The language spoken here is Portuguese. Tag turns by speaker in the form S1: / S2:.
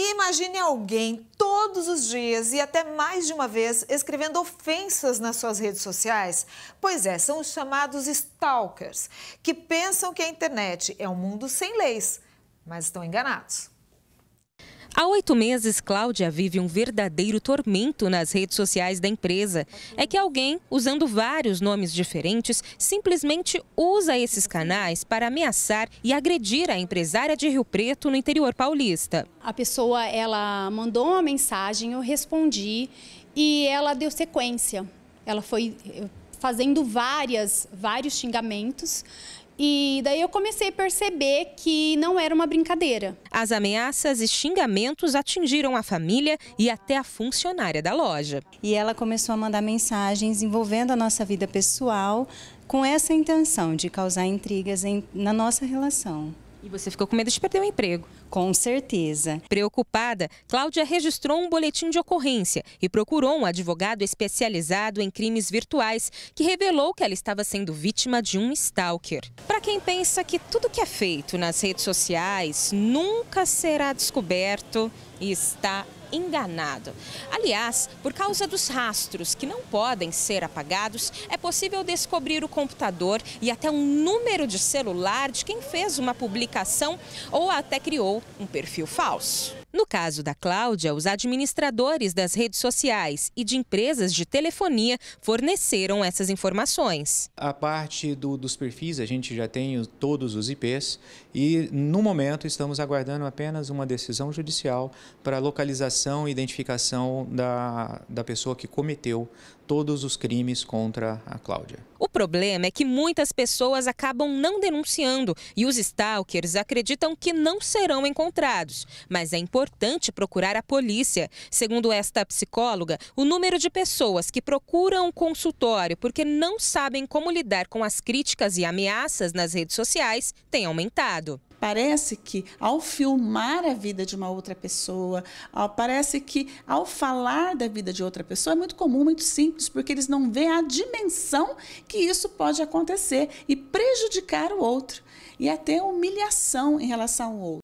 S1: E imagine alguém todos os dias e até mais de uma vez escrevendo ofensas nas suas redes sociais? Pois é, são os chamados stalkers, que pensam que a internet é um mundo sem leis, mas estão enganados. Há oito meses, Cláudia vive um verdadeiro tormento nas redes sociais da empresa. É que alguém, usando vários nomes diferentes, simplesmente usa esses canais para ameaçar e agredir a empresária de Rio Preto no interior paulista. A pessoa ela mandou uma mensagem, eu respondi e ela deu sequência. Ela foi eh, fazendo várias, vários xingamentos e daí eu comecei a perceber que não era uma brincadeira. As ameaças e xingamentos atingiram a família e até a funcionária da loja. E ela começou a mandar mensagens envolvendo a nossa vida pessoal com essa intenção de causar intrigas em, na nossa relação. E você ficou com medo de perder o emprego. Com certeza. Preocupada, Cláudia registrou um boletim de ocorrência e procurou um advogado especializado em crimes virtuais, que revelou que ela estava sendo vítima de um stalker. Para quem pensa que tudo que é feito nas redes sociais nunca será descoberto está enganado. Aliás, por causa dos rastros que não podem ser apagados, é possível descobrir o computador e até um número de celular de quem fez uma publicação ou até criou um perfil falso. No caso da Cláudia, os administradores das redes sociais e de empresas de telefonia forneceram essas informações.
S2: A parte do, dos perfis, a gente já tem todos os IPs e, no momento, estamos aguardando apenas uma decisão judicial para localização e identificação da, da pessoa que cometeu todos os crimes contra a Cláudia.
S1: O problema é que muitas pessoas acabam não denunciando e os stalkers acreditam que não serão encontrados. Mas é importante procurar a polícia. Segundo esta psicóloga, o número de pessoas que procuram consultório porque não sabem como lidar com as críticas e ameaças nas redes sociais tem aumentado. Parece que ao filmar a vida de uma outra pessoa, ao, parece que ao falar da vida de outra pessoa é muito comum, muito simples, porque eles não veem a dimensão que isso pode acontecer e prejudicar o outro e até humilhação em relação ao outro.